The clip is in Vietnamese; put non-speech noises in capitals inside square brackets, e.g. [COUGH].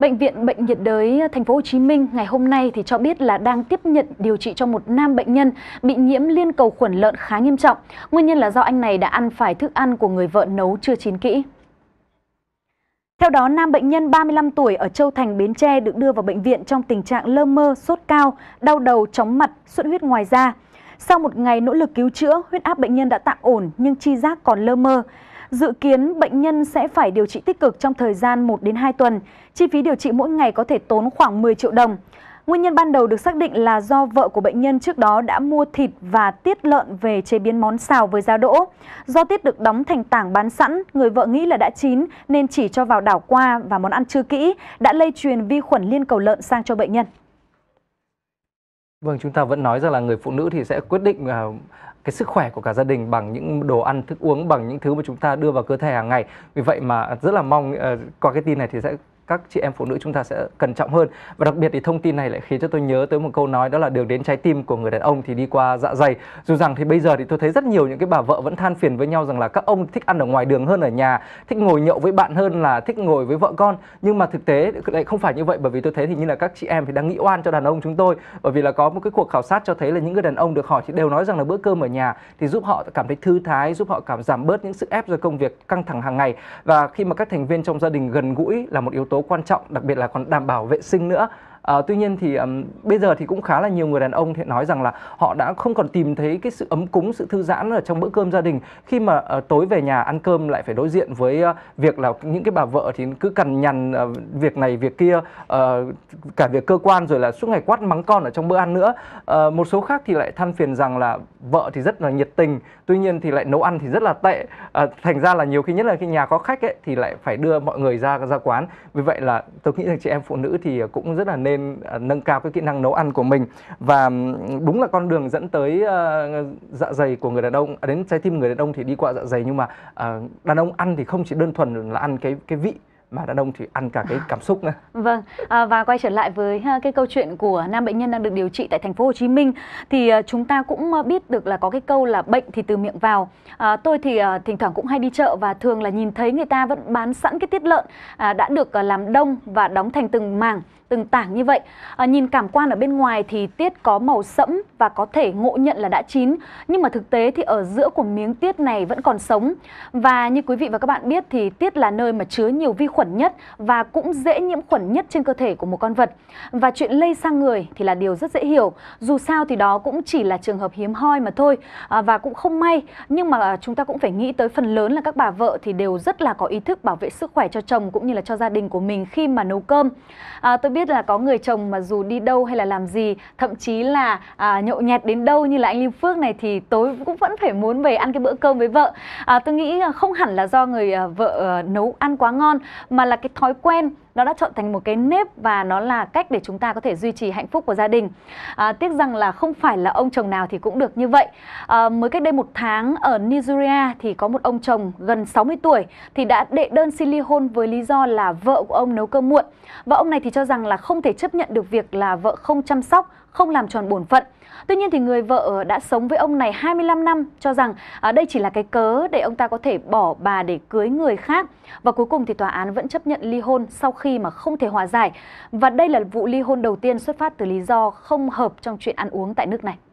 Bệnh viện Bệnh nhiệt đới ờ, Thành phố Hồ Chí Minh ngày hôm nay thì cho biết là đang tiếp nhận điều trị cho một nam bệnh nhân bị nhiễm liên cầu khuẩn lợn khá nghiêm trọng. Nguyên nhân là do anh này đã ăn phải thức ăn của người vợ nấu chưa chín kỹ. Theo đó, nam bệnh nhân 35 tuổi ở Châu Thành, Bến Tre được đưa vào bệnh viện trong tình trạng lơ mơ, sốt cao, đau đầu, chóng mặt, xuất huyết ngoài da. Sau một ngày nỗ lực cứu chữa, huyết áp bệnh nhân đã tạm ổn nhưng chi giác còn lơ mơ. Dự kiến bệnh nhân sẽ phải điều trị tích cực trong thời gian 1 đến 2 tuần. Chi phí điều trị mỗi ngày có thể tốn khoảng 10 triệu đồng. Nguyên nhân ban đầu được xác định là do vợ của bệnh nhân trước đó đã mua thịt và tiết lợn về chế biến món xào với giá đỗ. Do tiết được đóng thành tảng bán sẵn, người vợ nghĩ là đã chín nên chỉ cho vào đảo qua và món ăn chưa kỹ đã lây truyền vi khuẩn liên cầu lợn sang cho bệnh nhân. Vâng, chúng ta vẫn nói rằng là người phụ nữ thì sẽ quyết định à, cái sức khỏe của cả gia đình bằng những đồ ăn, thức uống, bằng những thứ mà chúng ta đưa vào cơ thể hàng ngày. Vì vậy mà rất là mong à, qua cái tin này thì sẽ các chị em phụ nữ chúng ta sẽ cẩn trọng hơn và đặc biệt thì thông tin này lại khiến cho tôi nhớ tới một câu nói đó là đường đến trái tim của người đàn ông thì đi qua dạ dày dù rằng thì bây giờ thì tôi thấy rất nhiều những cái bà vợ vẫn than phiền với nhau rằng là các ông thích ăn ở ngoài đường hơn ở nhà thích ngồi nhậu với bạn hơn là thích ngồi với vợ con nhưng mà thực tế lại không phải như vậy bởi vì tôi thấy thì như là các chị em thì đang nghĩ oan cho đàn ông chúng tôi bởi vì là có một cái cuộc khảo sát cho thấy là những người đàn ông được hỏi thì đều nói rằng là bữa cơm ở nhà thì giúp họ cảm thấy thư thái giúp họ cảm giảm bớt những sự ép do công việc căng thẳng hàng ngày và khi mà các thành viên trong gia đình gần gũi là một yếu tố tố quan trọng đặc biệt là còn đảm bảo vệ sinh nữa à, tuy nhiên thì um, bây giờ thì cũng khá là nhiều người đàn ông thì nói rằng là họ đã không còn tìm thấy cái sự ấm cúng sự thư giãn ở trong bữa cơm gia đình khi mà uh, tối về nhà ăn cơm lại phải đối diện với uh, việc là những cái bà vợ thì cứ cằn nhằn uh, việc này việc kia uh, cả việc cơ quan rồi là suốt ngày quát mắng con ở trong bữa ăn nữa uh, một số khác thì lại than phiền rằng là vợ thì rất là nhiệt tình tuy nhiên thì lại nấu ăn thì rất là tệ uh, thành ra là nhiều khi nhất là khi nhà có khách ấy thì lại phải đưa mọi người ra ra quán vì vậy là tôi nghĩ rằng chị em phụ nữ thì cũng rất là nên nên à, nâng cao cái kỹ năng nấu ăn của mình và đúng là con đường dẫn tới ờ, dạ dày của người đàn ông à, đến trái tim người đàn ông thì đi qua dạ dày nhưng mà à, đàn ông ăn thì không chỉ đơn thuần là ăn cái cái vị mà đàn ông thì ăn cả cái cảm xúc nữa. [LAUGHS] Vâng à, và quay trở lại với ha, cái câu chuyện của nam bệnh nhân đang được điều trị tại thành phố Hồ Chí Minh thì à, chúng ta cũng biết được là có cái câu là bệnh thì từ miệng vào. À, tôi thì à, thỉnh thoảng cũng hay đi chợ và thường là nhìn thấy người ta vẫn bán sẵn cái tiết lợn à, đã được à, làm đông và đóng thành từng màng từng tảng như vậy. À, nhìn cảm quan ở bên ngoài thì tiết có màu sẫm và có thể ngộ nhận là đã chín, nhưng mà thực tế thì ở giữa của miếng tiết này vẫn còn sống. Và như quý vị và các bạn biết thì tiết là nơi mà chứa nhiều vi khuẩn nhất và cũng dễ nhiễm khuẩn nhất trên cơ thể của một con vật. Và chuyện lây sang người thì là điều rất dễ hiểu. Dù sao thì đó cũng chỉ là trường hợp hiếm hoi mà thôi à, và cũng không may, nhưng mà à, chúng ta cũng phải nghĩ tới phần lớn là các bà vợ thì đều rất là có ý thức bảo vệ sức khỏe cho chồng cũng như là cho gia đình của mình khi mà nấu cơm. À, tôi biết là có người chồng mà dù đi đâu hay là làm gì, thậm chí là à, nhậu nhẹt đến đâu như là anh Lưu Phước này thì tối cũng vẫn phải muốn về ăn cái bữa cơm với vợ. À, tôi nghĩ không hẳn là do người à, vợ à, nấu ăn quá ngon mà là cái thói quen nó đã trở thành một cái nếp và nó là cách để chúng ta có thể duy trì hạnh phúc của gia đình à, tiếc rằng là không phải là ông chồng nào thì cũng được như vậy à, mới cách đây một tháng ở Nigeria thì có một ông chồng gần 60 tuổi thì đã đệ đơn xin ly hôn với lý do là vợ của ông nấu cơm muộn và ông này thì cho rằng là không thể chấp nhận được việc là vợ không chăm sóc không làm tròn bổn phận. Tuy nhiên thì người vợ đã sống với ông này 25 năm cho rằng à, đây chỉ là cái cớ để ông ta có thể bỏ bà để cưới người khác và cuối cùng thì tòa án vẫn chấp nhận ly hôn sau khi mà không thể hòa giải. Và đây là vụ ly hôn đầu tiên xuất phát từ lý do không hợp trong chuyện ăn uống tại nước này.